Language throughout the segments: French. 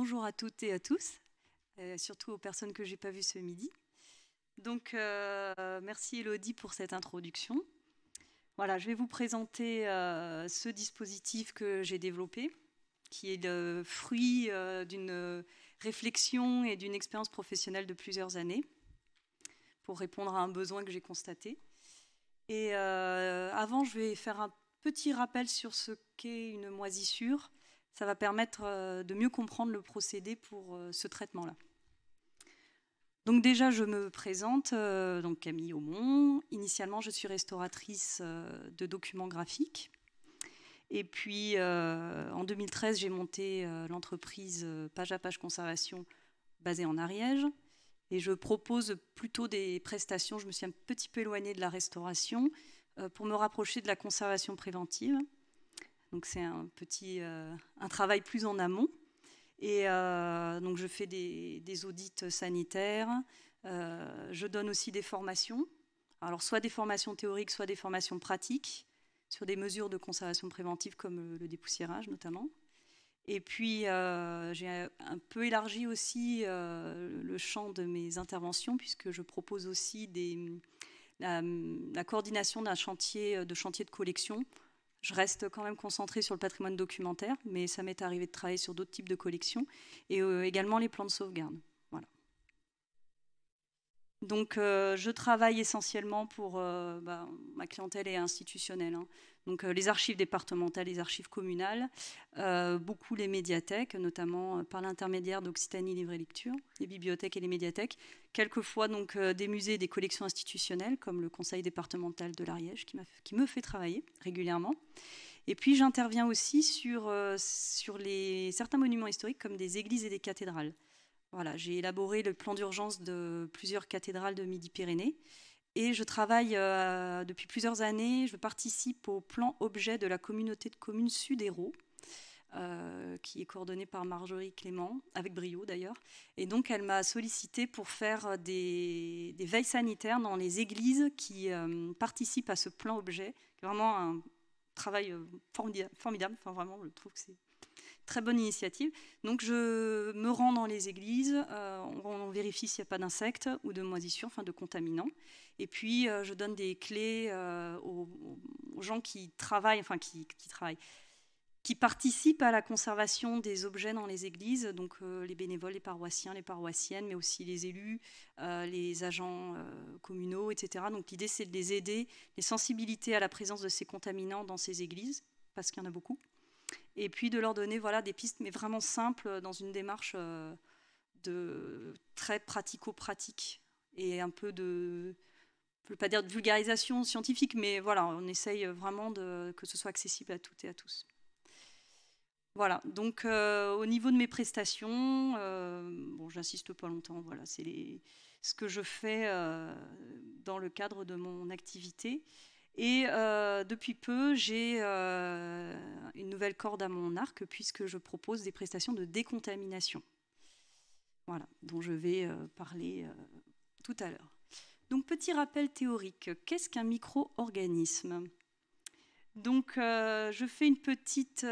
Bonjour à toutes et à tous, euh, surtout aux personnes que j'ai pas vues ce midi. Donc, euh, merci Elodie pour cette introduction. Voilà, je vais vous présenter euh, ce dispositif que j'ai développé, qui est le fruit d'une réflexion et d'une expérience professionnelle de plusieurs années, pour répondre à un besoin que j'ai constaté. Et avant, je vais faire un petit rappel sur ce qu'est une moisissure ça va permettre euh, de mieux comprendre le procédé pour euh, ce traitement-là. Donc déjà, je me présente, euh, donc Camille Aumont. Initialement, je suis restauratrice de documents graphiques. Et puis, en 2013, j'ai monté l'entreprise Page à Page Conservation basée en Ariège. Et je propose plutôt des prestations. Je me suis un petit peu éloignée de la restauration pour me rapprocher de la conservation préventive. Donc c'est un petit euh, un travail plus en amont. Et euh, donc je fais des, audits sanitaires. Euh, je donne aussi des formations. Alors soit des formations théoriques, soit des formations pratiques sur des mesures de conservation préventive comme le dépoussiérage notamment. Et puis, j'ai un peu élargi aussi le champ de mes interventions, puisque je propose aussi la, la, coordination d'un chantier de chantier de collection je reste quand même concentrée sur le patrimoine documentaire, mais ça m'est arrivé de travailler sur d'autres types de collections et euh, également les plans de sauvegarde. Voilà. Donc, euh, je travaille essentiellement pour. Euh, bah, ma clientèle est institutionnelle. Hein. Euh, les archives départementales, les archives communales, euh, beaucoup les médiathèques, notamment euh, par l'intermédiaire d'Occitanie Livre et Lecture, les bibliothèques et les médiathèques, quelquefois donc des musées et des collections institutionnelles, comme le conseil départemental de l'Ariège, qui, me fait travailler régulièrement. Et puis j'interviens aussi sur, certains monuments historiques comme des églises et des cathédrales. Voilà, j'ai élaboré le plan d'urgence de plusieurs cathédrales de Midi-Pyrénées et je travaille euh, depuis plusieurs années, je participe au plan objet de la communauté de communes sud euh, qui est coordonnée par Marjorie Clément, avec brio d'ailleurs. Et donc elle m'a sollicité pour faire des, veilles sanitaires dans les églises qui euh, participent à ce plan objet. Vraiment un travail euh, formidable, formidable. Enfin, vraiment, je trouve que c'est Très bonne initiative. Donc je me rends dans les églises, euh, on, vérifie s'il n'y a pas d'insectes ou de moisissures, enfin de contaminants. Et puis euh, je donne des clés euh, aux, gens qui travaillent, enfin qui, travaillent, qui participent à la conservation des objets dans les églises, donc les bénévoles, les paroissiens, les paroissiennes, mais aussi les élus, les agents communaux, etc. Donc l'idée c'est de les aider, les sensibiliser à la présence de ces contaminants dans ces églises, parce qu'il y en a beaucoup et puis de leur donner voilà, des pistes, mais vraiment simples, dans une démarche euh, de très pratico-pratique et un peu de, je pas dire de vulgarisation scientifique, mais voilà, on essaye vraiment de, que ce soit accessible à toutes et à tous. Voilà, donc euh, au niveau de mes prestations, euh, bon, j'insiste pas longtemps, voilà, c'est ce que je fais dans le cadre de mon activité. Et euh, depuis peu, j'ai euh, une nouvelle corde à mon arc puisque je propose des prestations de décontamination. Voilà, dont je vais euh, parler tout à l'heure. Donc petit rappel théorique, qu'est-ce qu'un micro-organisme Donc je fais une petite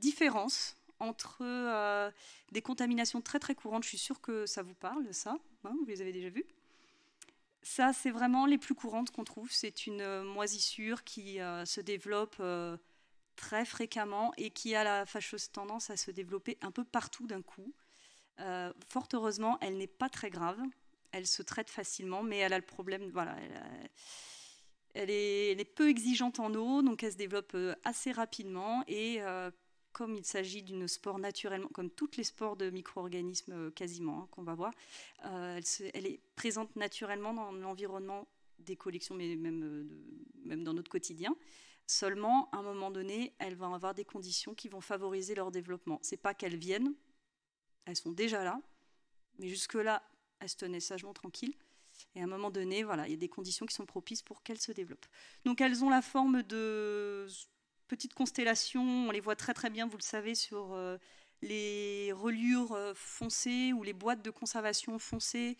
différence entre des contaminations très très courantes, je suis sûre que ça vous parle, ça, hein, vous les avez déjà vues, ça, c'est vraiment les plus courantes qu'on trouve. C'est une euh, moisissure qui euh, se développe euh, très fréquemment et qui a la fâcheuse tendance à se développer un peu partout d'un coup. fort heureusement, elle n'est pas très grave. Elle se traite facilement, mais elle a le problème. Voilà, elle, est, est, peu exigeante en eau, donc elle se développe assez rapidement et comme il s'agit d'une sport naturellement, comme toutes les sports de micro-organismes euh, quasiment hein, qu'on va voir, euh, elle, est présente naturellement dans l'environnement des collections, mais même, euh, même dans notre quotidien. Seulement, à un moment donné, elle va avoir des conditions qui vont favoriser leur développement. C'est pas qu'elles viennent, elles sont déjà là, mais jusque-là, elles se tenaient sagement tranquilles. Et à un moment donné, voilà, il y a des conditions qui sont propices pour qu'elles se développent. Donc elles ont la forme de petites constellations, on les voit très très bien, vous le savez, sur euh, les reliures euh, foncées ou les boîtes de conservation foncées,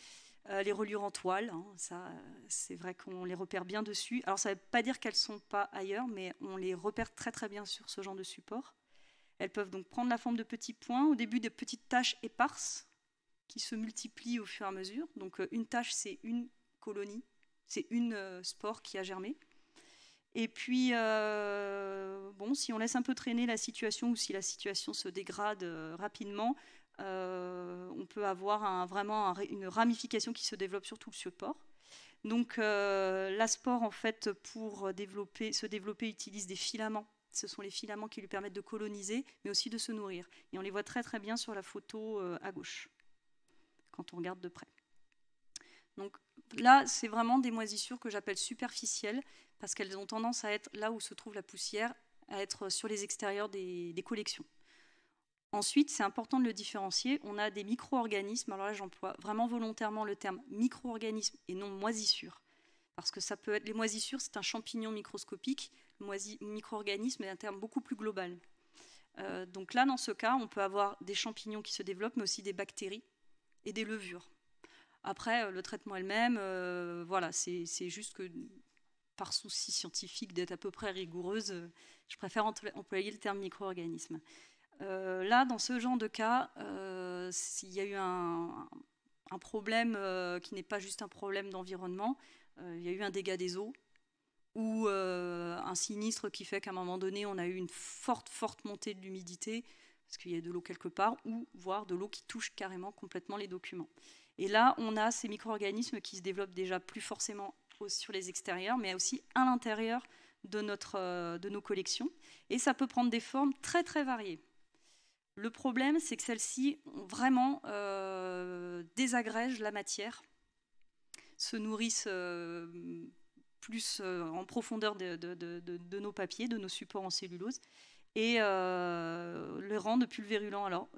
euh, les reliures en toile. Hein. ça, c'est vrai qu'on les repère bien dessus. Alors, ça ne veut pas dire qu'elles ne sont pas ailleurs, mais on les repère très très bien sur ce genre de support. Elles peuvent donc prendre la forme de petits points, au début de petites taches éparses qui se multiplient au fur et à mesure. Donc une tache, c'est une colonie, c'est une spore qui a germé. Et puis, euh, bon, si on laisse un peu traîner la situation ou si la situation se dégrade euh, rapidement, euh, on peut avoir vraiment une ramification qui se développe sur tout le support. Donc, euh, l'asport, en fait, pour développer, se développer, utilise des filaments. Ce sont les filaments qui lui permettent de coloniser, mais aussi de se nourrir. Et on les voit très très bien sur la photo à gauche, quand on regarde de près. Donc là, c'est vraiment des moisissures que j'appelle superficielles, parce qu'elles ont tendance à être là où se trouve la poussière, à être sur les extérieurs des, collections. Ensuite, c'est important de le différencier. On a des micro-organismes, alors là j'emploie vraiment volontairement le terme micro-organisme et non moisissure. Parce que ça peut être. Les moisissures, c'est un champignon microscopique. Le micro-organisme est un terme beaucoup plus global. Euh, donc là, dans ce cas, on peut avoir des champignons qui se développent, mais aussi des bactéries et des levures. Après, euh, le traitement elle même. Euh, voilà, c'est juste que par souci scientifique d'être à peu près rigoureuse, euh, je préfère employer le terme micro-organisme. là, dans ce genre de cas, s'il y a eu un, un problème qui n'est pas juste un problème d'environnement, il y a eu un dégât des eaux ou un sinistre qui fait qu'à un moment donné, on a eu une forte, forte montée de l'humidité parce qu'il y a de l'eau quelque part, ou voire de l'eau qui touche carrément complètement les documents. Et là, on a ces micro-organismes qui se développent déjà plus forcément sur les extérieurs, mais aussi à l'intérieur euh, de, nos collections. Et ça peut prendre des formes très très variées. Le problème, c'est que celles-ci vraiment euh, désagrègent la matière, se nourrissent euh, plus en profondeur de, nos papiers, de nos supports en cellulose, et les rendent pulvérulents. Alors,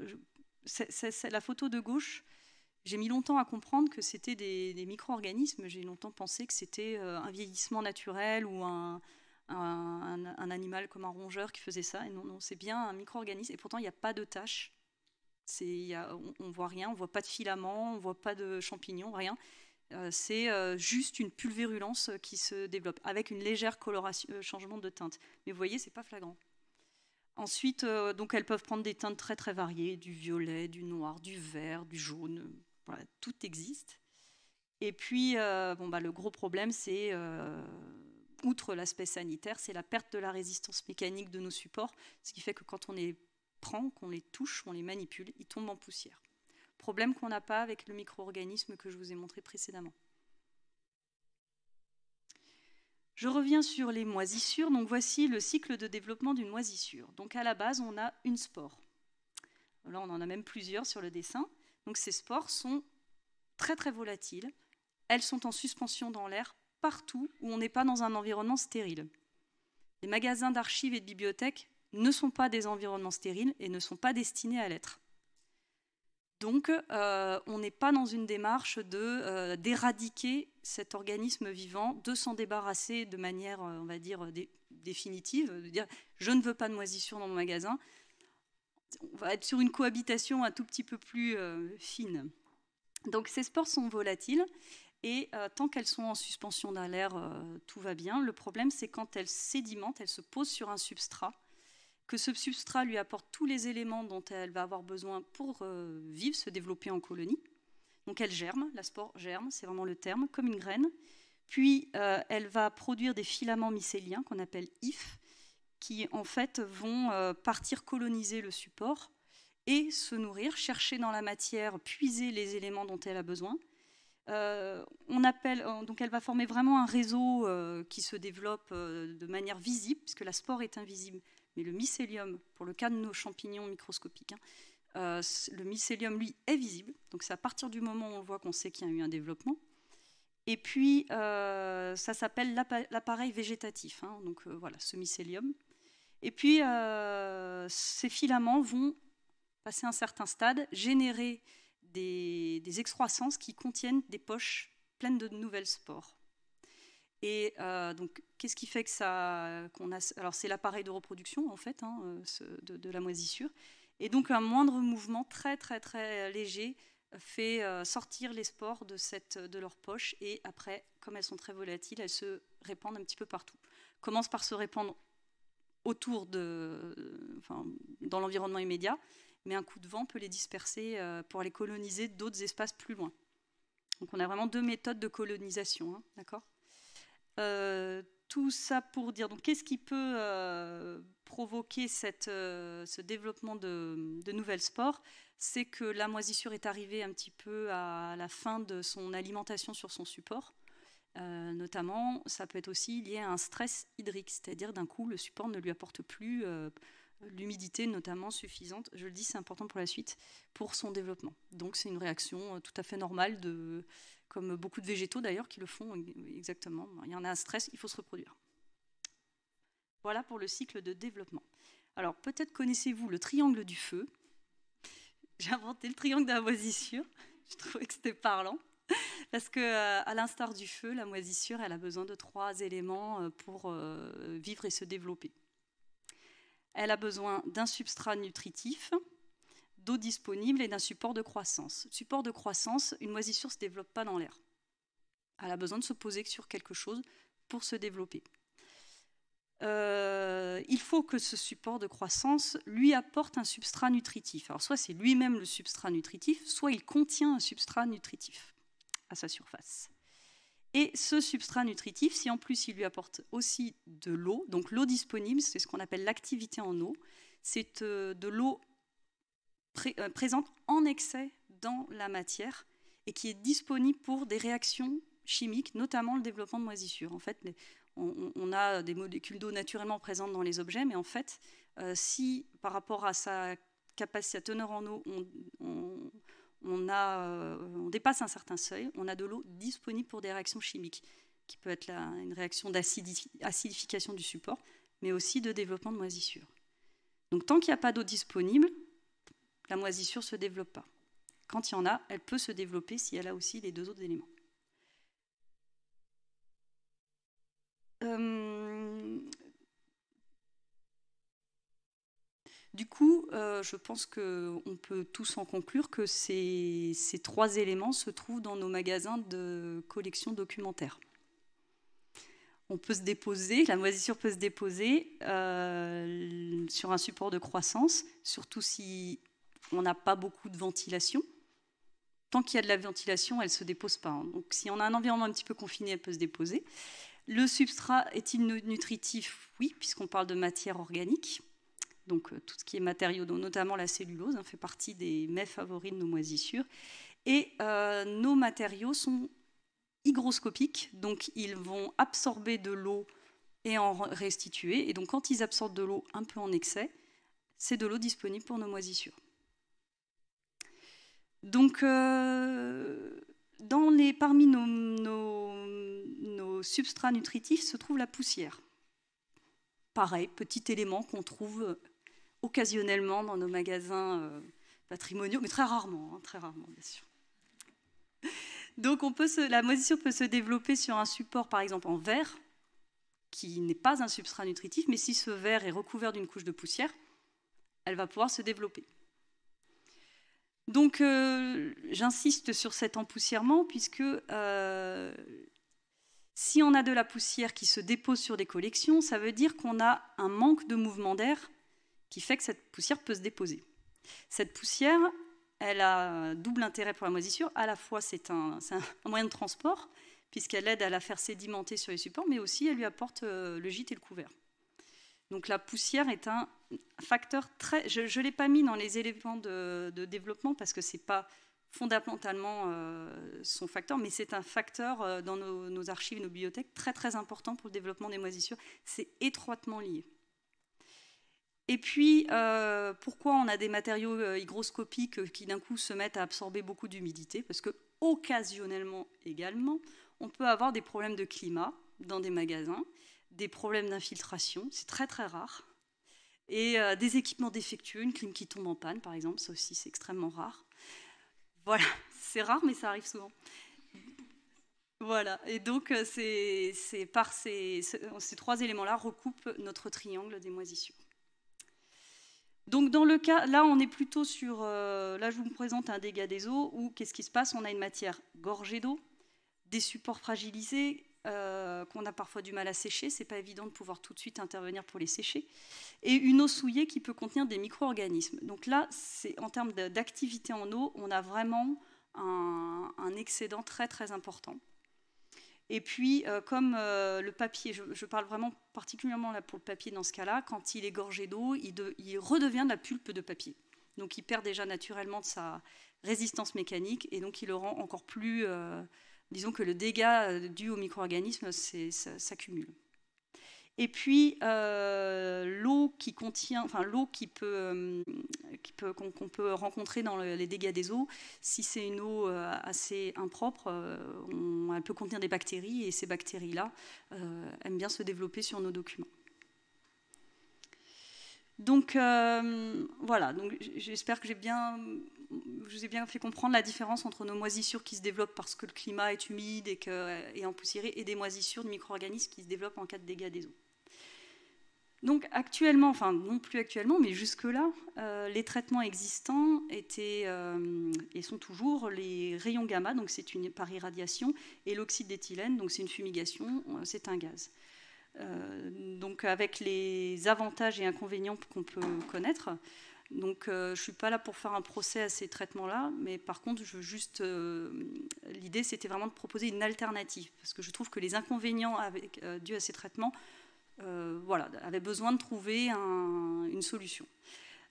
la photo de gauche, j'ai mis longtemps à comprendre que c'était des, micro-organismes. J'ai longtemps pensé que c'était euh, un vieillissement naturel ou un, animal comme un rongeur qui faisait ça. Et non, non, c'est bien un micro-organisme. Et pourtant, il n'y a pas de taches. on, ne voit rien, on voit pas de filaments, on voit pas de champignons, rien. Euh, c'est euh, juste une pulvérulence qui se développe avec une légère coloration, changement de teinte. Mais vous voyez, c'est pas flagrant. Ensuite, donc elles peuvent prendre des teintes très très variées, du violet, du noir, du vert, du jaune, tout existe. Et puis, euh, bon, bah, le gros problème, c'est, euh, outre l'aspect sanitaire, c'est la perte de la résistance mécanique de nos supports, ce qui fait que quand on les prend, qu'on les touche, on les manipule, ils tombent en poussière. Problème qu'on n'a pas avec le micro-organisme que je vous ai montré précédemment. Je reviens sur les moisissures. Donc voici le cycle de développement d'une moisissure. Donc à la base, on a une spore. Là, on en a même plusieurs sur le dessin. Donc ces spores sont très très volatiles. Elles sont en suspension dans l'air partout où on n'est pas dans un environnement stérile. Les magasins d'archives et de bibliothèques ne sont pas des environnements stériles et ne sont pas destinés à l'être. Donc, euh, on n'est pas dans une démarche euh, d'éradiquer cet organisme vivant, de s'en débarrasser de manière, euh, on va dire, définitive, de dire je ne veux pas de moisissure dans mon magasin, on va être sur une cohabitation un tout petit peu plus euh, fine. Donc ces spores sont volatiles et euh, tant qu'elles sont en suspension dans l'air, euh, tout va bien. Le problème, c'est quand elles sédimentent, elles se posent sur un substrat, que ce substrat lui apporte tous les éléments dont elle va avoir besoin pour vivre, se développer en colonie. Donc elle germe, la spore germe, c'est vraiment le terme, comme une graine. Puis elle va produire des filaments mycéliens qu'on appelle IF, qui en fait vont euh, partir coloniser le support et se nourrir, chercher dans la matière, puiser les éléments dont elle a besoin. Euh, on appelle, euh, donc elle va former vraiment un réseau qui se développe de manière visible, puisque la spore est invisible, mais le mycélium, pour le cas de nos champignons microscopiques, hein, le mycélium, lui, est visible. Donc c'est à partir du moment où on voit qu'on sait qu'il y a eu un développement. Et puis, ça s'appelle l'appareil végétatif, hein. donc voilà, ce mycélium. Et puis, euh, ces filaments vont passer un certain stade, générer des, excroissances qui contiennent des poches pleines de nouvelles spores. Et euh, donc, qu'est-ce qui fait que ça, qu'on a, alors c'est l'appareil de reproduction en fait hein, euh, de, la moisissure. Et donc, un moindre mouvement très très très léger fait sortir les spores de, cette, de leur poche et après, comme elles sont très volatiles, elles se répandent un petit peu partout. Commencent par se répandre autour de, enfin, dans l'environnement immédiat, mais un coup de vent peut les disperser euh, pour aller coloniser d'autres espaces plus loin. Donc on a vraiment deux méthodes de colonisation, hein, d'accord euh, Tout ça pour dire, donc qu'est-ce qui peut euh, provoquer cette, ce développement de, de nouvelles spores C'est que la moisissure est arrivée un petit peu à la fin de son alimentation sur son support. Euh, notamment, ça peut être aussi lié à un stress hydrique, c'est-à-dire d'un coup, le support ne lui apporte plus euh, l'humidité, notamment suffisante. Je le dis, c'est important pour la suite, pour son développement. Donc, c'est une réaction euh, tout à fait normale, de, comme beaucoup de végétaux d'ailleurs qui le font exactement. Il y en a un stress, il faut se reproduire. Voilà pour le cycle de développement. Alors, peut-être connaissez-vous le triangle du feu. J'ai inventé le triangle de la moisissure. Je trouvais que c'était parlant. Parce que, euh, à l'instar du feu, la moisissure, elle a besoin de trois éléments euh, pour euh, vivre et se développer. Elle a besoin d'un substrat nutritif, d'eau disponible et d'un support de croissance. Support de croissance, une moisissure ne se développe pas dans l'air. Elle a besoin de se poser sur quelque chose pour se développer. il faut que ce support de croissance lui apporte un substrat nutritif. Alors soit c'est lui-même le substrat nutritif, soit il contient un substrat nutritif sa surface. Et ce substrat nutritif, si en plus il lui apporte aussi de l'eau, donc l'eau disponible, c'est ce qu'on appelle l'activité en eau, c'est euh, de l'eau euh, présente en excès dans la matière et qui est disponible pour des réactions chimiques, notamment le développement de moisissures. En fait, on, a des molécules d'eau naturellement présentes dans les objets, mais en fait, euh, si par rapport à sa capacité à teneur en eau, on, on, a, euh, on dépasse un certain seuil, on a de l'eau disponible pour des réactions chimiques, qui peut être une réaction d'acidification du support, mais aussi de développement de moisissure. Donc tant qu'il n'y a pas d'eau disponible, la moisissure ne se développe pas. Quand il y en a, elle peut se développer si elle a aussi les deux autres éléments. Euh, Du coup, euh, je pense qu'on peut tous en conclure que ces, trois éléments se trouvent dans nos magasins de collection documentaire. On peut se déposer, la moisissure peut se déposer euh, sur un support de croissance, surtout si on n'a pas beaucoup de ventilation. Tant qu'il y a de la ventilation, elle ne se dépose pas. Hein. Donc si on a un environnement un petit peu confiné, elle peut se déposer. Le substrat est-il nutritif Oui, puisqu'on parle de matière organique donc euh, tout ce qui est matériaux, dont notamment la cellulose, hein, fait partie des mets favoris de nos moisissures. Et euh, nos matériaux sont hygroscopiques, donc ils vont absorber de l'eau et en restituer. Et donc quand ils absorbent de l'eau un peu en excès, c'est de l'eau disponible pour nos moisissures. Donc, euh, dans les, parmi nos, nos, nos, substrats nutritifs se trouve la poussière. Pareil, petit élément qu'on trouve occasionnellement dans nos magasins euh, patrimoniaux, mais très rarement, hein, très rarement bien sûr. Donc la moisissure peut se développer sur un support par exemple en verre, qui n'est pas un substrat nutritif, mais si ce verre est recouvert d'une couche de poussière, elle va pouvoir se développer. Donc euh, j'insiste sur cet empoussièrement puisque euh, si on a de la poussière qui se dépose sur des collections, ça veut dire qu'on a un manque de mouvement d'air qui fait que cette poussière peut se déposer. Cette poussière, elle a double intérêt pour la moisissure. À la fois, c'est un, moyen de transport, puisqu'elle aide à la faire sédimenter sur les supports, mais aussi elle lui apporte euh, le gîte et le couvert. Donc la poussière est un facteur très... Je ne l'ai pas mis dans les éléments de, développement parce que ce n'est pas fondamentalement euh, son facteur, mais c'est un facteur euh, dans nos, archives et nos bibliothèques très très important pour le développement des moisissures. C'est étroitement lié. Et puis, euh, pourquoi on a des matériaux euh, hygroscopiques euh, qui d'un coup se mettent à absorber beaucoup d'humidité Parce que occasionnellement également, on peut avoir des problèmes de climat dans des magasins, des problèmes d'infiltration, c'est très très rare, et des équipements défectueux, une clim qui tombe en panne par exemple, ça aussi c'est extrêmement rare. Voilà, c'est rare mais ça arrive souvent. Voilà, et donc c'est par ces, trois éléments-là recoupent notre triangle des moisissures. Donc dans le cas, là on est plutôt sur, euh, là je vous présente un dégât des eaux où qu'est-ce qui se passe On a une matière gorgée d'eau, des supports fragilisés euh, qu'on a parfois du mal à sécher, c'est pas évident de pouvoir tout de suite intervenir pour les sécher, et une eau souillée qui peut contenir des micro-organismes. Donc là, c'est en termes d'activité en eau, on a vraiment un, un excédent très très important. Et puis, euh, comme euh, le papier, je, parle vraiment particulièrement là pour le papier dans ce cas-là, quand il est gorgé d'eau, il, il, redevient de la pulpe de papier. Donc, il perd déjà naturellement de sa résistance mécanique et donc il le rend encore plus. Euh, disons que le dégât dû au micro-organisme s'accumule. Et puis euh, l'eau qui contient, enfin l'eau qui peut, euh, qui peut qu'on, peut rencontrer dans les dégâts des eaux, si c'est une eau euh, assez impropre, elle peut contenir des bactéries et ces bactéries-là aiment bien se développer sur nos documents. Donc voilà, donc j'espère que j'ai bien je vous ai bien fait comprendre la différence entre nos moisissures qui se développent parce que le climat est humide et, que, euh, et et des moisissures de micro-organismes qui se développent en cas de dégâts des eaux. Donc actuellement, enfin non plus actuellement, mais jusque-là, euh, les traitements existants étaient euh, et sont toujours les rayons gamma, donc c'est une par irradiation, et l'oxyde d'éthylène, donc c'est une fumigation, c'est un gaz. donc avec les avantages et inconvénients qu'on peut connaître, donc euh, je ne suis pas là pour faire un procès à ces traitements-là, mais par contre, je veux juste, euh, l'idée, c'était vraiment de proposer une alternative, parce que je trouve que les inconvénients avec, euh, dus à ces traitements euh, voilà, avait besoin de trouver une solution.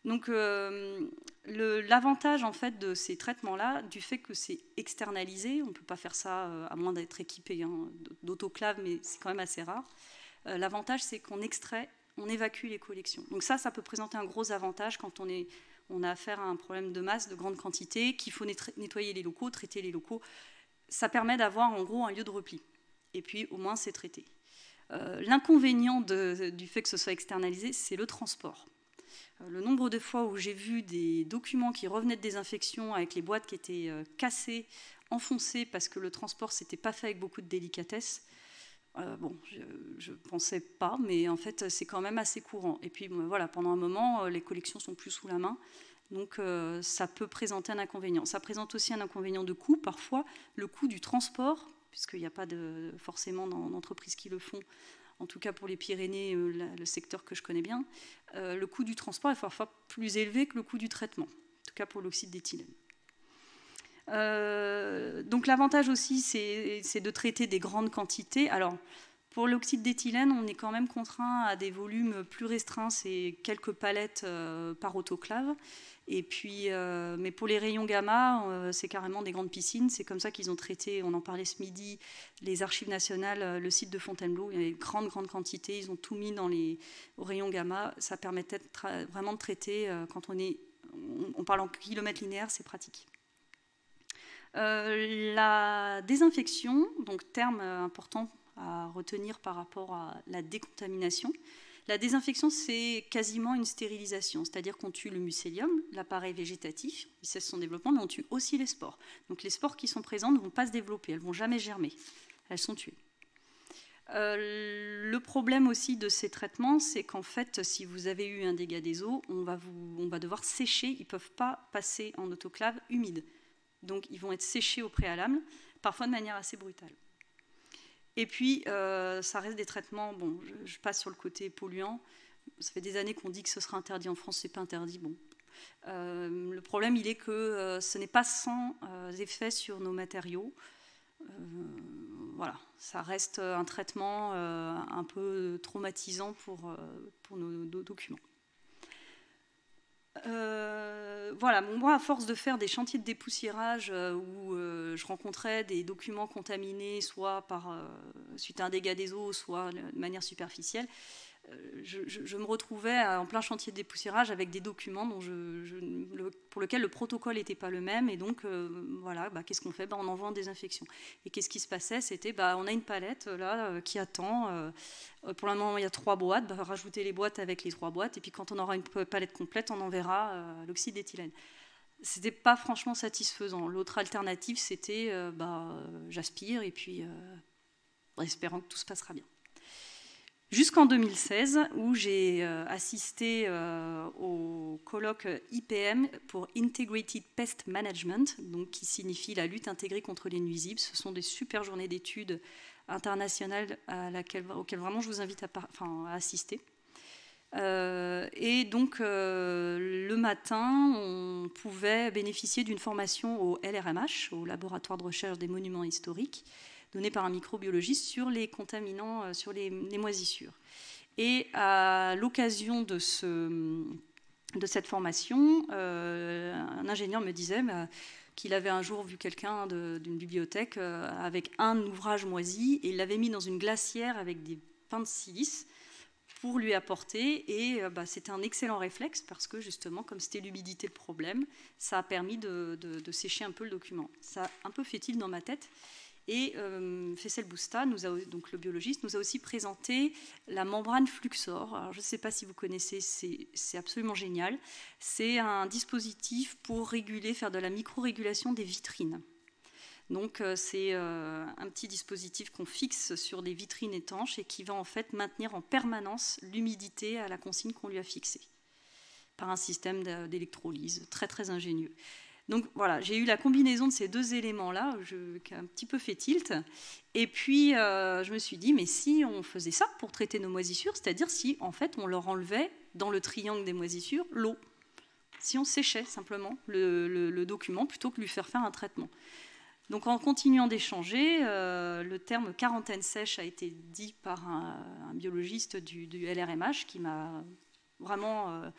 Donc l'avantage en fait de ces traitements-là, du fait que c'est externalisé, on ne peut pas faire ça à moins d'être équipé hein, d'autoclave, mais c'est quand même assez rare. l'avantage c'est qu'on extrait on évacue les collections. Donc ça, ça peut présenter un gros avantage quand on, a affaire à un problème de masse, de grande quantité, qu'il faut nettoyer les locaux, traiter les locaux. Ça permet d'avoir en gros un lieu de repli. Et puis au moins c'est traité. Euh, l'inconvénient du fait que ce soit externalisé, c'est le transport. Euh, le nombre de fois où j'ai vu des documents qui revenaient de désinfection avec les boîtes qui étaient euh, cassées, enfoncées parce que le transport s'était pas fait avec beaucoup de délicatesse, euh, bon, je ne pensais pas, mais en fait, c'est quand même assez courant. Et puis, voilà, pendant un moment, euh, les collections sont plus sous la main. Donc, euh, ça peut présenter un inconvénient. Ça présente aussi un inconvénient de coût, parfois, le coût du transport, puisqu'il n'y a pas de, forcément d'entreprises qui le font. En tout cas, pour les Pyrénées, le secteur que je connais bien, le coût du transport est parfois plus élevé que le coût du traitement, en tout cas pour l'oxyde d'éthylène. Euh, donc l'avantage aussi, c'est de traiter des grandes quantités. Alors, pour l'oxyde d'éthylène, on est quand même contraint à des volumes plus restreints, c'est quelques palettes euh, par autoclave. Et puis, euh, mais pour les rayons gamma, c'est carrément des grandes piscines. C'est comme ça qu'ils ont traité, on en parlait ce midi, les archives nationales, le site de Fontainebleau. Il y a une grande, grande quantité. Ils ont tout mis dans les rayons gamma. Ça permettait vraiment de traiter, quand on est, on parle en kilomètres linéaires, c'est pratique. Euh, la désinfection, donc terme euh, important à retenir par rapport à la décontamination. La désinfection, c'est quasiment une stérilisation, c'est-à-dire qu'on tue le mycélium, l'appareil végétatif, il cesse son développement, mais on tue aussi les spores. Donc les spores qui sont présentes ne vont pas se développer, elles ne vont jamais germer, elles sont tuées. Euh, le problème aussi de ces traitements, c'est qu'en fait, si vous avez eu un dégât des eaux, on va, on va devoir sécher, ils ne peuvent pas passer en autoclave humide. Donc ils vont être séchés au préalable, parfois de manière assez brutale. Et puis, euh, ça reste des traitements. Bon, je, passe sur le côté polluant. Ça fait des années qu'on dit que ce sera interdit en France, Ce n'est pas interdit. Bon, euh, le problème, il est que euh, ce n'est pas sans effet sur nos matériaux. voilà, ça reste un traitement un peu traumatisant pour, pour nos documents. Euh, voilà, mon bras à force de faire des chantiers de dépoussiérage euh, où euh, je rencontrais des documents contaminés, soit par suite à un dégât des eaux, soit de manière superficielle, euh, je, me retrouvais en plein chantier de dépoussiérage avec des documents dont je, pour lesquels le protocole n'était pas le même. Et donc, euh, voilà, bah, qu'est-ce qu'on fait bah, On envoie en désinfection. Et qu'est-ce qui se passait C'était, bah, on a une palette euh, là qui attend. pour le moment, il y a trois boîtes. Bah, rajoutez les boîtes avec les trois boîtes. Et puis, quand on aura une palette complète, on enverra l'oxyde d'éthylène. C'était pas franchement satisfaisant. L'autre alternative, c'était, j'aspire et puis, espérant que tout se passera bien jusqu'en 2016 où j'ai euh, assisté euh, au colloque IPM pour Integrated Pest Management, qui signifie la lutte intégrée contre les nuisibles. Ce sont des super journées d'études internationales à auxquelles vraiment je vous invite à, assister. Euh, et donc, le matin, on pouvait bénéficier d'une formation au LRMH, au Laboratoire de recherche des monuments historiques, donné par un microbiologiste sur les contaminants, euh, sur les, moisissures. Et à l'occasion de cette formation, euh, un ingénieur me disait bah, qu'il avait un jour vu quelqu'un d'une bibliothèque euh, avec un ouvrage moisi et il l'avait mis dans une glacière avec des pains de silice pour lui apporter. Et bah, c'était un excellent réflexe parce que justement, comme c'était l'humidité le problème, ça a permis de, de, sécher un peu le document. Ça a un peu fait-il dans ma tête et euh, Fessel Bousta, donc le biologiste, nous a aussi présenté la membrane Fluxor. je ne sais pas si vous connaissez, c'est absolument génial. C'est un dispositif pour réguler, faire de la micro-régulation des vitrines. Donc euh, c'est euh, un petit dispositif qu'on fixe sur des vitrines étanches et qui va en fait maintenir en permanence l'humidité à la consigne qu'on lui a fixée par un système d'électrolyse très très ingénieux. Donc voilà, j'ai eu la combinaison de ces deux éléments-là, qui un petit peu fait tilt. Et puis euh, je me suis dit, mais si on faisait ça pour traiter nos moisissures, c'est-à-dire si en fait on leur enlevait dans le triangle des moisissures l'eau, si on séchait simplement le, document plutôt que lui faire faire un traitement. Donc en continuant d'échanger, euh, le terme quarantaine sèche a été dit par un, biologiste du, LRMH qui m'a vraiment euh,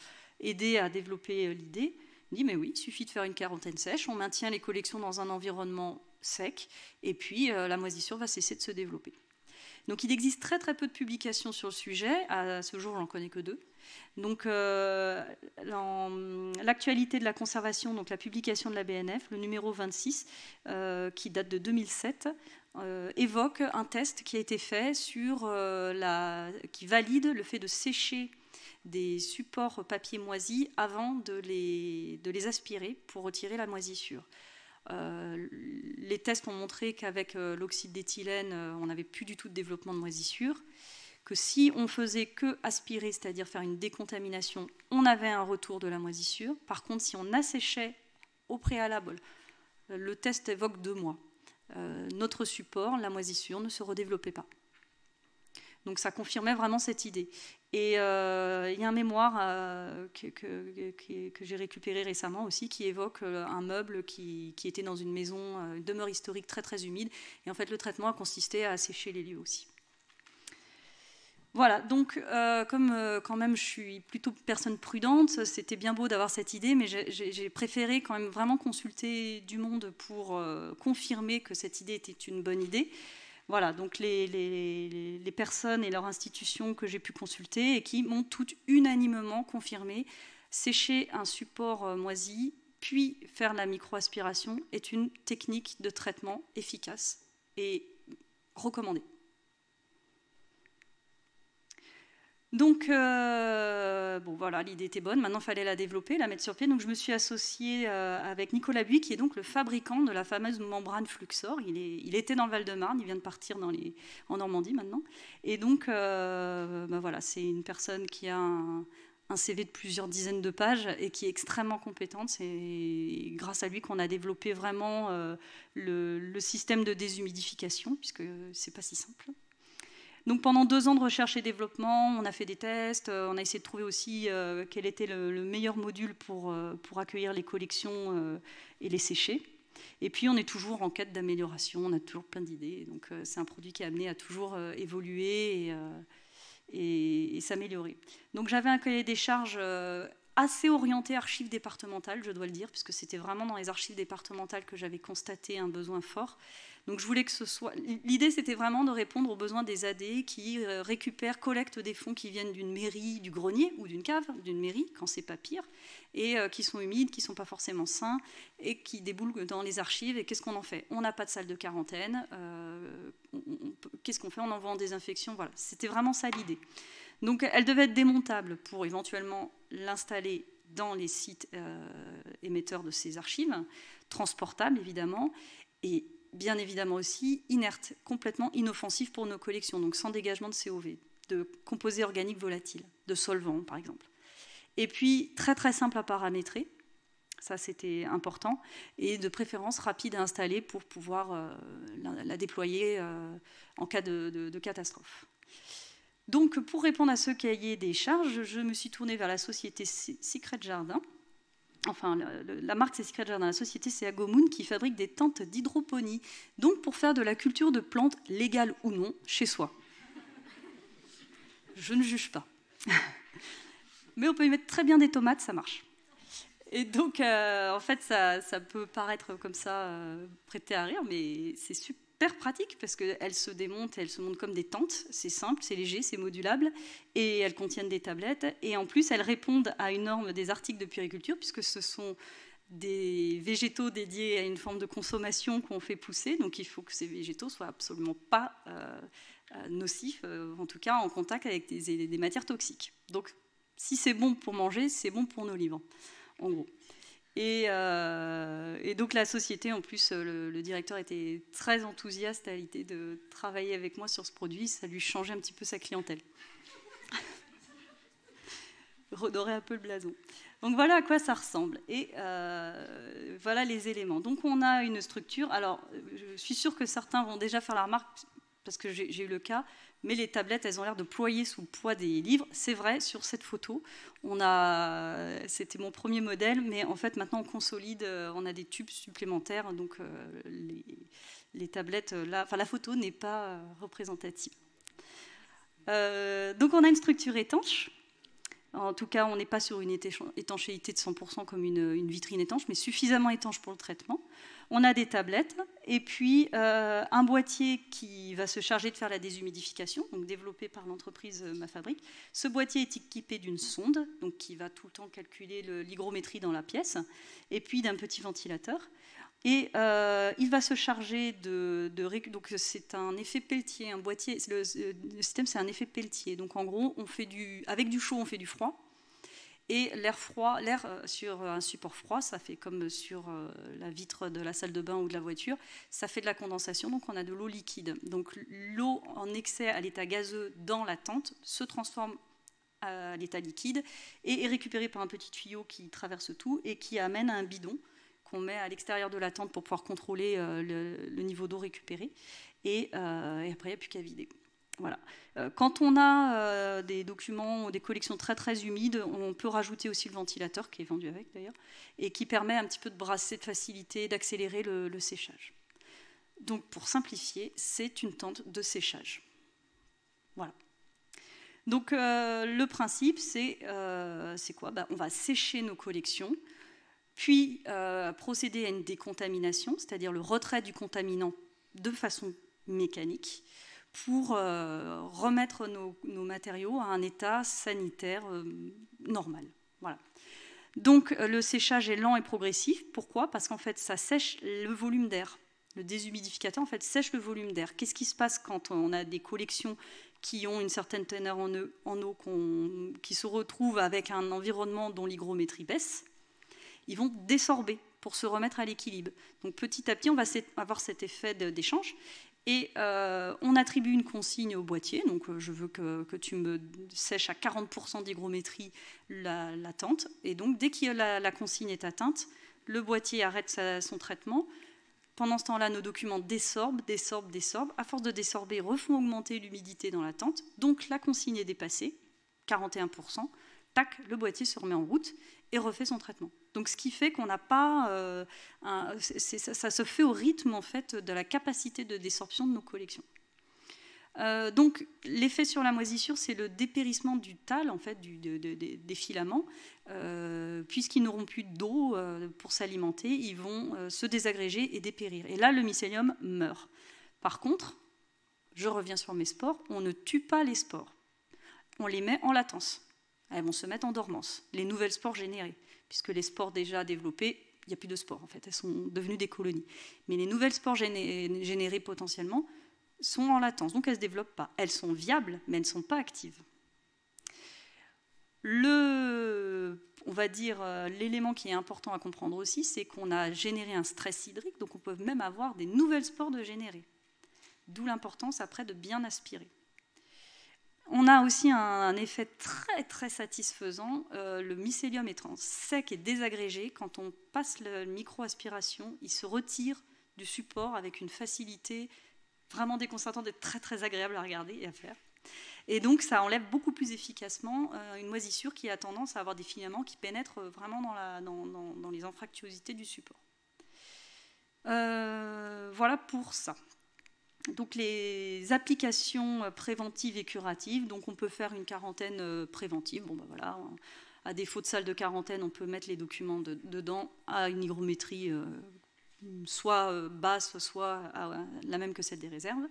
aidé à développer l'idée. On dit, mais oui, il suffit de faire une quarantaine sèche, on maintient les collections dans un environnement sec, et puis euh, la moisissure va cesser de se développer. Donc il existe très très peu de publications sur le sujet, à ce jour j'en connais que deux. Donc euh, l'actualité de la conservation, donc la publication de la BNF, le numéro 26, euh, qui date de 2007, évoque un test qui a été fait sur la, qui valide le fait de sécher des supports papier moisi avant de les, de les aspirer pour retirer la moisissure. Euh, les tests ont montré qu'avec euh, l'oxyde d'éthylène, euh, on n'avait plus du tout de développement de moisissure, que si on faisait que aspirer, c'est-à-dire faire une décontamination, on avait un retour de la moisissure. Par contre, si on asséchait au préalable, le test évoque deux mois. notre support, la moisissure, ne se redéveloppait pas. Donc ça confirmait vraiment cette idée. Et euh, il y a un mémoire euh, que, que, j'ai récupéré récemment aussi qui évoque euh, un meuble qui, qui, était dans une maison, une demeure historique très très humide. Et en fait, le traitement a consisté à assécher les lieux aussi. Voilà, donc comme quand même je suis plutôt personne prudente, c'était bien beau d'avoir cette idée, mais j'ai préféré quand même vraiment consulter du monde pour confirmer que cette idée était une bonne idée. Voilà, donc les, personnes et leurs institutions que j'ai pu consulter et qui m'ont toutes unanimement confirmé sécher un support euh, moisi, puis faire la micro-aspiration est une technique de traitement efficace et recommandée. Donc, euh, voilà, l'idée était bonne. Maintenant, il fallait la développer, la mettre sur pied. Donc, je me suis associée euh, avec Nicolas Buis, qui est donc le fabricant de la fameuse membrane Fluxor. Il, était dans le Val-de-Marne, il vient de partir en Normandie maintenant. Et donc, euh, ben voilà, c'est une personne qui a un, CV de plusieurs dizaines de pages et qui est extrêmement compétente. C'est grâce à lui qu'on a développé vraiment le, système de déshumidification, puisque ce n'est pas si simple. Donc pendant deux ans de recherche et développement, on a fait des tests, euh, on a essayé de trouver aussi euh, quel était le, meilleur module pour, euh, accueillir les collections et les sécher. Et puis on est toujours en quête d'amélioration, on a toujours plein d'idées. Donc c'est un produit qui a amené à toujours évoluer et, et s'améliorer. Donc j'avais un cahier des charges assez orienté archives départementales, je dois le dire, puisque c'était vraiment dans les archives départementales que j'avais constaté un besoin fort. Donc je voulais que ce soit. L'idée, c'était vraiment de répondre aux besoins des AD qui euh, récupèrent, collectent des fonds qui viennent d'une mairie, du grenier ou d'une cave, d'une mairie, quand c'est pas pire, et euh, qui sont humides, qui sont pas forcément sains, et qui déboulent dans les archives. Et qu'est-ce qu'on en fait On n'a pas de salle de quarantaine. Euh, qu'est-ce qu'on fait On envoie en désinfection. Voilà, c'était vraiment ça l'idée. Donc elle devait être démontable pour éventuellement l'installer dans les sites émetteurs de ces archives, transportable évidemment, et bien évidemment aussi inerte, complètement inoffensif pour nos collections, donc sans dégagement de COV, de composés organiques volatiles, de solvants par exemple. Et puis très très simple à paramétrer, ça c'était important, et de préférence rapide à installer pour pouvoir euh, la, déployer euh, en cas de, de catastrophe. Donc pour répondre à ce cahier des charges, je me suis tournée vers la société Secret Jardin, enfin la marque c'est Secret dans la société c'est Agomoon qui fabrique des tentes d'hydroponie, donc pour faire de la culture de plantes légales ou non chez soi. Je ne juge pas. Mais on peut y mettre très bien des tomates, ça marche. Et donc, euh, en fait, ça, peut paraître comme ça, euh, prêté à rire, mais c'est super hyper pratique parce qu'elles se démontent, elles se montent comme des tentes. C'est simple, c'est léger, c'est modulable. Et elles contiennent des tablettes. Et en plus, elles répondent à une norme des articles de puriculture puisque ce sont des végétaux dédiés à une forme de consommation qu'on fait pousser. Donc il faut que ces végétaux soient absolument pas euh, euh, nocifs, euh, en tout cas en contact avec des, matières toxiques. Donc si c'est bon pour manger, c'est bon pour nos livres, en gros. Euh, et, donc la société, en plus, euh, le, directeur était très enthousiaste à l'idée de travailler avec moi sur ce produit. Ça lui changeait un petit peu sa clientèle. Redorer un peu le blason. Donc voilà à quoi ça ressemble. Et euh, voilà les éléments. Donc on a une structure. Alors je suis sûre que certains vont déjà faire la remarque, parce que j'ai eu le cas, mais les tablettes, elles ont l'air de ployer sous le poids des livres. C'est vrai, sur cette photo, on a, c'était mon premier modèle, mais en fait, maintenant, on consolide, euh, on a des tubes supplémentaires, donc euh, les, tablettes, euh, là, enfin, la photo n'est pas représentative. donc, on a une structure étanche. En tout cas, on n'est pas sur une étanchéité de 100% comme une vitrine étanche, mais suffisamment étanche pour le traitement. On a des tablettes et puis euh, un boîtier qui va se charger de faire la déshumidification, donc développé par l'entreprise euh, Ma Fabrique. Ce boîtier est équipé d'une sonde, donc qui va tout le temps calculer l'hygrométrie dans la pièce, et puis d'un petit ventilateur. Et euh, il va se charger de, donc c'est un effet Pelletier, un boîtier. Le, système c'est un effet Pelletier. Donc en gros, on fait du avec du chaud, on fait du froid. Et l'air froid, l'air euh, sur un support froid, ça fait comme sur euh, la vitre de la salle de bain ou de la voiture, ça fait de la condensation, donc on a de l'eau liquide. Donc l'eau en excès à l'état gazeux dans la tente se transforme à l'état liquide et est récupérée par un petit tuyau qui traverse tout et qui amène à un bidon qu'on met à l'extérieur de la tente pour pouvoir contrôler euh, le, niveau d'eau récupéré. Et, et après, il n'y a plus qu'à vider. Euh, quand on a euh, des documents ou des collections très très humides, on peut rajouter aussi le ventilateur qui est vendu avec d'ailleurs et qui permet un petit peu de brasser, de faciliter, d'accélérer le, séchage. Donc pour simplifier, c'est une tente de séchage. Voilà. Donc euh, le principe, c'est quoi bah, On va sécher nos collections, puis procéder à une décontamination, c'est-à-dire le retrait du contaminant de façon mécanique pour euh, remettre nos, matériaux à un état sanitaire euh, normal. Voilà. Donc euh, le séchage est lent et progressif. Pourquoi Parce qu'en fait, ça sèche le volume d'air. Le déshumidificateur, en fait, sèche le volume d'air. Qu'est-ce qui se passe quand on a des collections qui ont une certaine teneur en, eau, qui se retrouvent avec un environnement dont l'hygrométrie baisse Ils vont désorber pour se remettre à l'équilibre. Donc petit à petit, on va avoir cet effet d'échange. Et euh, on attribue une consigne au boîtier, donc euh, je veux que, tu me sèches à 40% d'hygrométrie la, tente. Et donc dès que la, consigne est atteinte, le boîtier arrête son traitement. Pendant ce temps-là, nos documents désorbent, désorbent, désorbent. À force de désorber, refont augmenter l'humidité dans la tente. Donc la consigne est dépassée, 41%. Tac, le boîtier se remet en route et refait son traitement. Donc, ce qui fait qu'on n'a pas. Euh, ça, se fait au rythme, en fait, de la capacité de désorption de nos collections. Euh, donc, l'effet sur la moisissure, c'est le dépérissement du tal, en fait, des filaments. Euh, puisqu'ils n'auront plus d'eau pour s'alimenter, ils vont se désagréger et dépérir. Et là, le mycélium meurt. Par contre, je reviens sur mes spores, on ne tue pas les spores. On les met en latence. Elles vont se mettre en dormance, les nouvelles spores générées puisque les sports déjà développés, il n'y a plus de sports en fait, elles sont devenues des colonies. Mais les nouvelles sports générés potentiellement sont en latence, donc elles ne se développent pas. Elles sont viables, mais elles ne sont pas actives. Le, on va dire, euh, l'élément qui est important à comprendre aussi, c'est qu'on a généré un stress hydrique, donc on peut même avoir des nouvelles sports de générer. D'où l'importance après de bien aspirer. On a aussi un, effet très très satisfaisant. Euh, le mycélium étant sec et désagrégé, quand on passe le micro-aspiration, il se retire du support avec une facilité vraiment déconcertante d'être très très agréable à regarder et à faire. Et donc ça enlève beaucoup plus efficacement euh, une moisissure qui a tendance à avoir des filaments qui pénètrent vraiment dans, les anfractuosités du support. Euh, voilà pour ça donc les applications euh, préventives et curatives, donc on peut faire une quarantaine euh, préventive, bon ben voilà, hein. à défaut de salle de quarantaine, on peut mettre les documents dedans à une hygrométrie euh, soit basse, soit la même que celle des réserves.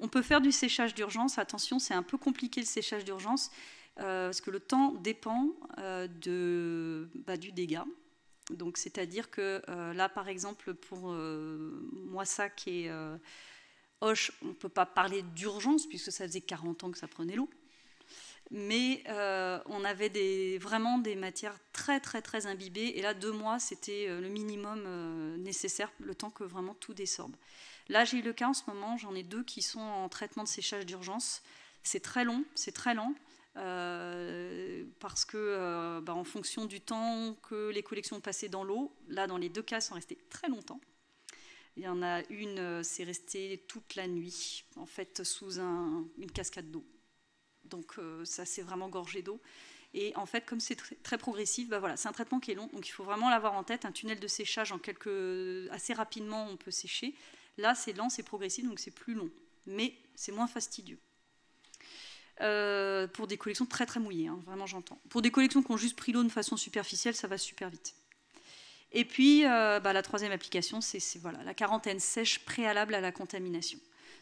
On peut faire du séchage d'urgence, attention c'est un peu compliqué le séchage d'urgence, parce que le temps dépend de, bah, du dégât. Donc c'est-à-dire que là par exemple pour Moissac et on ne peut pas parler d'urgence, puisque ça faisait 40 ans que ça prenait l'eau. Mais euh, on avait vraiment des matières très, très, très imbibées. Et là, deux mois, c'était euh, le minimum euh, nécessaire, le temps que vraiment tout désorbe. Là, j'ai eu le cas en ce moment, j'en ai deux qui sont en traitement de séchage d'urgence. C'est très long, c'est très lent. parce que, bah, en fonction du temps que les collections passaient dans l'eau, là, dans les deux cas, sont restées très longtemps. Il y en a une, euh, c'est resté toute la nuit, en fait, sous une cascade d'eau. Donc euh, ça c'est vraiment gorgé d'eau. Et en fait, comme c'est très, progressif, bah voilà, c'est un traitement qui est long, donc il faut vraiment l'avoir en tête. Un tunnel de séchage en quelques, assez rapidement, on peut sécher. Là, c'est lent, c'est progressif, donc c'est plus long, mais c'est moins fastidieux. Euh, pour des collections très très mouillées, hein, vraiment j'entends. Pour des collections qui ont juste pris l'eau de façon superficielle, ça va super vite. Et puis, euh, bah, la troisième application, c'est la quarantaine sèche préalable à la contamination.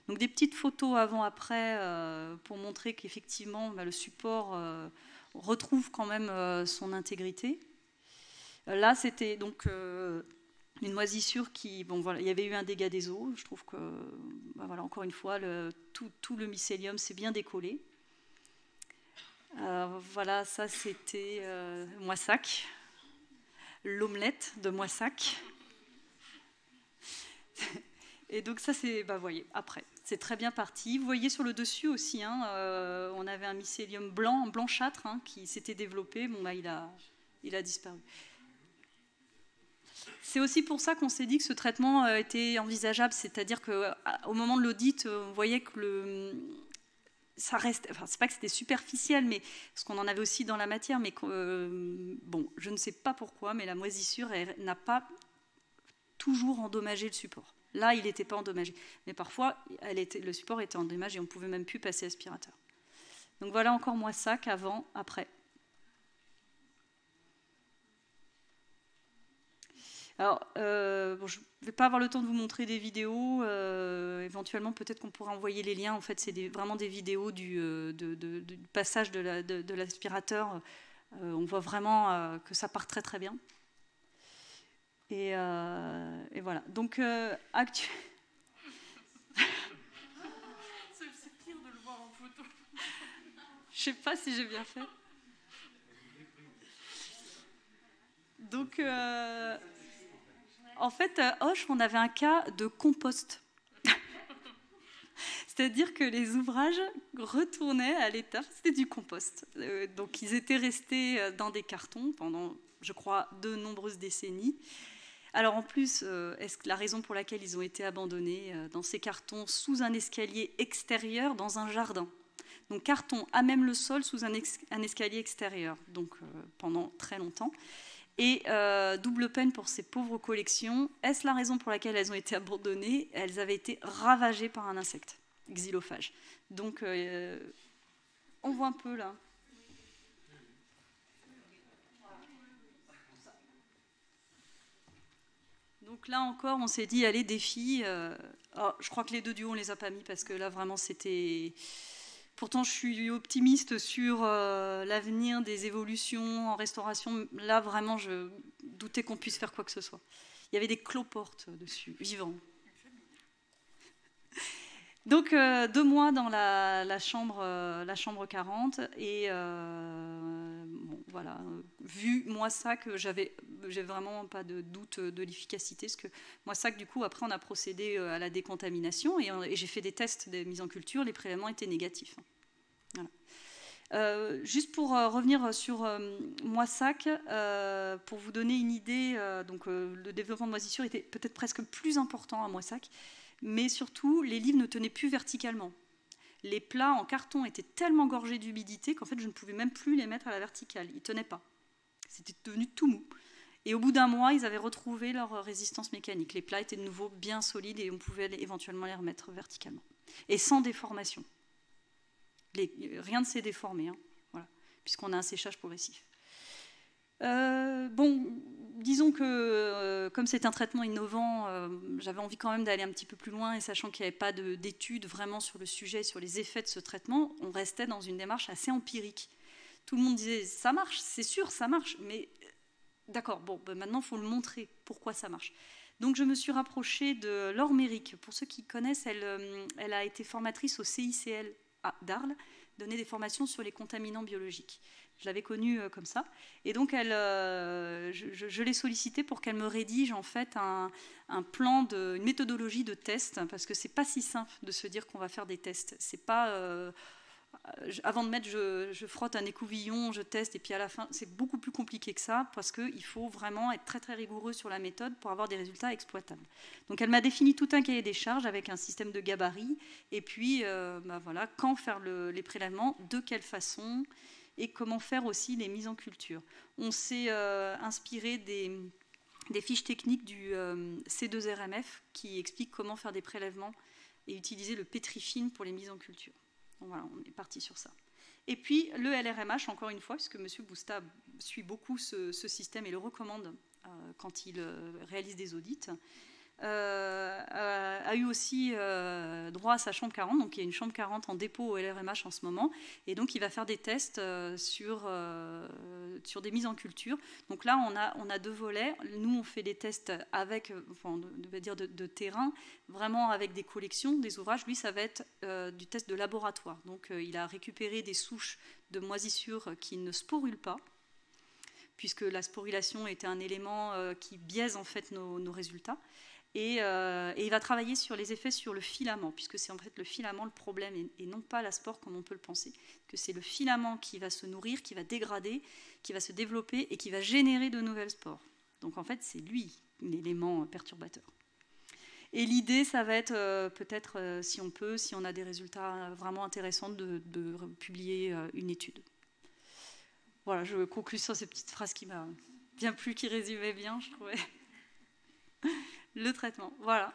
Donc des petites photos avant-après euh, pour montrer qu'effectivement bah, le support euh, retrouve quand même son intégrité. Là, c'était donc une moisissure qui, bon voilà, il y avait eu un dégât des eaux. Je trouve que, bah, voilà, encore une fois, tout, tout, le mycélium s'est bien décollé. voilà, ça c'était Moissac l'omelette de Moissac. Et donc ça, c'est, bah, voyez, après, c'est très bien parti. Vous voyez sur le dessus aussi, hein, euh, on avait un mycélium blanc, blanchâtre, hein, qui s'était développé. Bon, bah, a, il a disparu. C'est aussi pour ça qu'on s'est dit que ce traitement euh, était envisageable, c'est-à-dire qu'au moment de l'audit, euh, on voyait que le, ça reste, enfin, c'est pas que c'était superficiel, mais ce qu'on en avait aussi dans la matière, mais euh, bon, je ne sais pas pourquoi, mais la moisissure n'a pas toujours endommagé le support. Là, il n'était pas endommagé, mais parfois, elle était, le support était endommagé, on pouvait même plus passer aspirateur. Donc voilà encore moins ça qu'avant, après. Alors, euh, je ne vais pas avoir le temps de vous montrer des vidéos. Euh, éventuellement, peut-être qu'on pourra envoyer les liens. En fait, c'est vraiment des vidéos du, euh, passage de l'aspirateur. on voit vraiment que ça part très très bien. Et, voilà. Donc, actu... c'est pire de le voir en photo. Je ne sais pas si j'ai bien fait. Donc... En fait, à euh, Hoche, on avait un cas de compost. C'est-à-dire que les ouvrages retournaient à l'état, c'était du compost. Euh, donc ils étaient restés euh, dans des cartons pendant, je crois, de nombreuses décennies. Alors en plus, est-ce que la raison pour laquelle ils ont été abandonnés dans ces cartons sous un escalier extérieur dans un jardin Donc carton à même le sol sous un, un escalier extérieur, donc pendant très longtemps. Et euh, double peine pour ces pauvres collections. Est-ce la raison pour laquelle elles ont été abandonnées Elles avaient été ravagées par un insecte, xylophage. Donc, euh, on voit un peu là. Donc là encore, on s'est dit, allez, défi. Euh, oh, je crois que les deux duos, on ne les a pas mis parce que là, vraiment, c'était. Pourtant, je suis optimiste sur euh, l'avenir des évolutions en restauration. Là, vraiment, je doutais qu'on puisse faire quoi que ce soit. Il y avait des cloportes dessus, vivants. Donc euh, deux mois dans la, chambre, 40 euh, et euh, voilà, vu Moissac, que j'avais, j'ai vraiment pas de doute de l'efficacité, parce que Moissac, du coup après on a procédé à la décontamination et, j'ai fait des tests des mises en culture, les prélèvements étaient négatifs. juste pour revenir sur Moissac, pour vous donner une idée, donc, le développement de moisissure était peut-être presque plus important à Moissac mais surtout, les livres ne tenaient plus verticalement. Les plats en carton étaient tellement gorgés d'humidité qu'en fait, je ne pouvais même plus les mettre à la verticale. Ils ne tenaient pas. C'était devenu tout mou. Et au bout d'un mois, ils avaient retrouvé leur résistance mécanique. Les plats étaient de nouveau bien solides et on pouvait éventuellement les remettre verticalement. Et sans déformation. Euh, rien ne s'est déformé, hein. voilà, puisqu'on a un séchage progressif. Euh, bon, disons que euh, comme c'est un traitement innovant, euh, j'avais envie quand même d'aller un petit peu plus loin et sachant qu'il n'y avait pas d'études vraiment sur le sujet, sur les effets de ce traitement, on restait dans une démarche assez empirique. Tout le monde disait ça marche, c'est sûr, ça marche, mais euh, d'accord, bon, ben maintenant il faut le montrer, pourquoi ça marche. Donc je me suis rapprochée de Laure Méric. Pour ceux qui connaissent, elle, a été formatrice au CICL à Darles, donner des formations sur les contaminants biologiques. Je l'avais connue euh, comme ça. Et donc, elle, euh, je, l'ai sollicitée pour qu'elle me rédige en fait un, plan, de, une méthodologie de test, parce que c'est pas si simple de se dire qu'on va faire des tests. C'est pas euh, avant de mettre, je, frotte un écouvillon, je teste, et puis à la fin, c'est beaucoup plus compliqué que ça, parce qu'il faut vraiment être très très rigoureux sur la méthode pour avoir des résultats exploitables. Donc elle m'a défini tout un cahier des charges avec un système de gabarit, et puis bah voilà, quand faire les prélèvements, de quelle façon, et comment faire aussi les mises en culture. On s'est euh, inspiré des, fiches techniques du euh, C2RMF qui expliquent comment faire des prélèvements et utiliser le pétrifine pour les mises en culture. voilà, on est parti sur ça. Et puis le LRMH, encore une fois, puisque M. Bousta suit beaucoup ce, système et le recommande euh, quand il réalise des audits. Euh, a, eu aussi euh, droit à sa chambre 40, donc il y a une chambre 40 en dépôt au LRMH en ce moment, et donc il va faire des tests euh, sur, des mises en culture. Donc là, on a, deux volets. Nous, on fait des tests avec, on dire de, terrain, vraiment avec des collections, des ouvrages. Lui, ça va être du test de laboratoire. Donc il a récupéré des souches de moisissures qui ne sporulent pas puisque la sporulation était un élément qui biaise en fait nos résultats. Euh, et, il va travailler sur les effets sur le filament, puisque c'est en fait le filament le problème, et, non pas la sport comme on peut le penser. Que c'est le filament qui va se nourrir, qui va dégrader, qui va se développer et qui va générer de nouvelles sports Donc en fait, c'est lui l'élément perturbateur. Et l'idée, ça va être euh, peut-être, euh, si on peut, si on a des résultats vraiment intéressants, de, de publier une étude. Voilà, je conclue sur cette petite phrase qui m'a bien plu, qui résumait bien, je trouvais le traitement. Voilà.